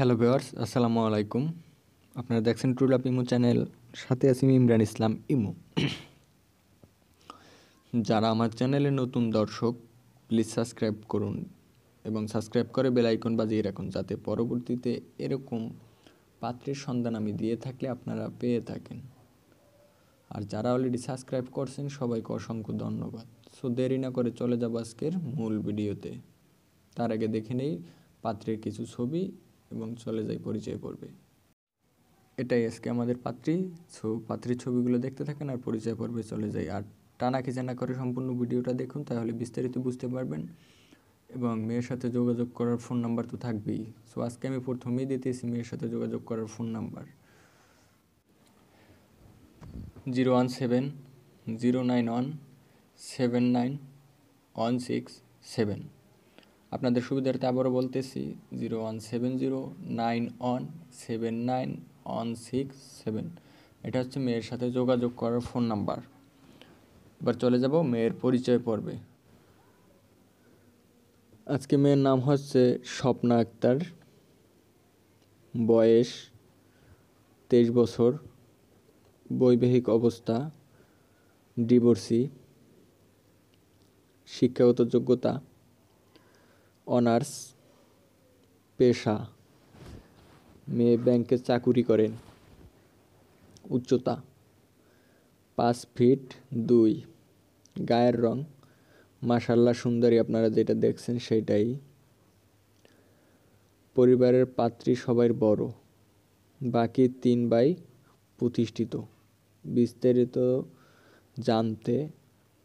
hello viewers আসসালামু আলাইকুম আপনারা দেখছেন ট্রুলাপ ইমো চ্যানেল সাথে আছি ইমরান ইসলাম ইমো যারা আমার চ্যানেলে নতুন দর্শক প্লিজ সাবস্ক্রাইব করুন এবং সাবস্ক্রাইব করে বেল আইকন বাজিয়ে রাখুন যাতে পরবর্তীতে এরকম পাত্রের সন্ধান আমি দিয়ে থাকলে আপনারা পেয়ে থাকেন আর যারা অলরেডি সাবস্ক্রাইব করছেন সবাইকে অসংখ্য ধন্যবাদ সো দেরি না করে চলে যাবো আজকের মূল ভিডিওতে তার আগে দেখে নেই পাত্রের কিছু ছবি এবং চলে যাই পরিচয় পড়বে এটাই আজকে আমাদের পাত্রী ছো পাত্রীর ছবিগুলো দেখতে থাকেন আর পরিচয় পর্বে চলে যাই আর টানা খিচানা করে সম্পূর্ণ ভিডিওটা দেখুন তাহলে বিস্তারিত বুঝতে পারবেন এবং মেয়ের সাথে যোগাযোগ করার ফোন নাম্বার তো থাকবেই সো আজকে আমি প্রথমেই দিতেছি মেয়ের সাথে যোগাযোগ করার phone number zero one seven zero nine one seven nine one six seven আপনাদের সুবিধার্থে আবারও বলতেছি zero one seven zero nine one seven nine one six seven এটা হচ্ছে মেয়ের সাথে যোগাযোগ করার ফোন নাম্বার এবার চলে যাব মেয়ের পরিচয় পর্বে আজকে মেয়ের নাম হচ্ছে স্বপ্না আক্তার বয়স তেইশ বছর বৈবাহিক অবস্থা ডিভোর্সি শিক্ষাগত যোগ্যতা অনার্স পেশা মেয়ে ব্যাংকে চাকুরি করেন উচ্চতা পাঁচ ফিট দুই গায়ের রং মাসাল্লা সুন্দরী আপনারা যেটা দেখছেন সেটাই পরিবারের পাত্রী সবাই বড় বাকি তিন ভাই প্রতিষ্ঠিত বিস্তারিত জানতে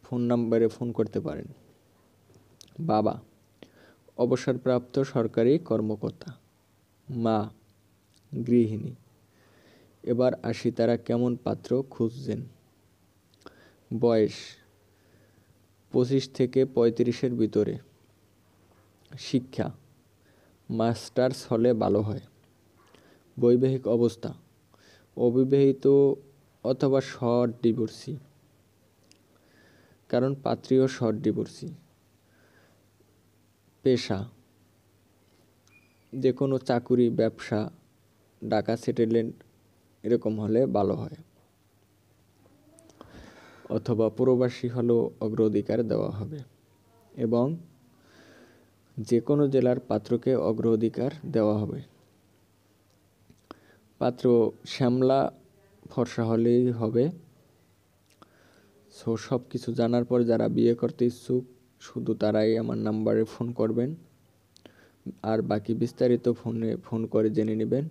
ফোন নাম্বারে ফোন করতে পারেন বাবা অবসরপ্রাপ্ত সরকারি কর্মকর্তা মা গৃহিণী এবার আসি তারা কেমন পাত্র খুঁজছেন বয়স পঁচিশ থেকে পঁয়ত্রিশের ভিতরে শিক্ষা মাস্টার্স হলে ভালো হয় বৈবাহিক অবস্থা অবিবাহিত অথবা শর্ট ডিভোর্সি কারণ পাত্রীয় শর্ট ডিভোর্সি পেশা যে কোনো চাকুরি ব্যবসা ডাকা সেটেলেন্ট এরকম হলে ভালো হয় অথবা প্রবাসী হলেও অগ্রাধিকার দেওয়া হবে এবং যে কোনো জেলার পাত্রকে অগ্রাধিকার দেওয়া হবে পাত্র শ্যামলা ফর্সা হলেই হবে সো সব কিছু জানার পর যারা বিয়ে করতে ইচ্ছুক শুধু তারাই আমার নাম্বারে ফোন করবেন আর বাকি বিস্তারিত ফোনে ফোন করে জেনে নেবেন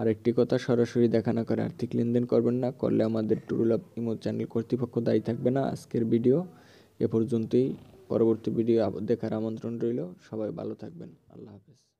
আর একটি কথা সরাসরি দেখা না করে আর্থিক লেনদেন করবেন না করলে আমাদের টুরুল টুরুলাভ ইমো চ্যানেল কর্তৃপক্ষ দায়ী থাকবে না আজকের ভিডিও এ পর্যন্তই পরবর্তী ভিডিও দেখার আমন্ত্রণ রইল সবাই ভালো থাকবেন আল্লাহ হাফেজ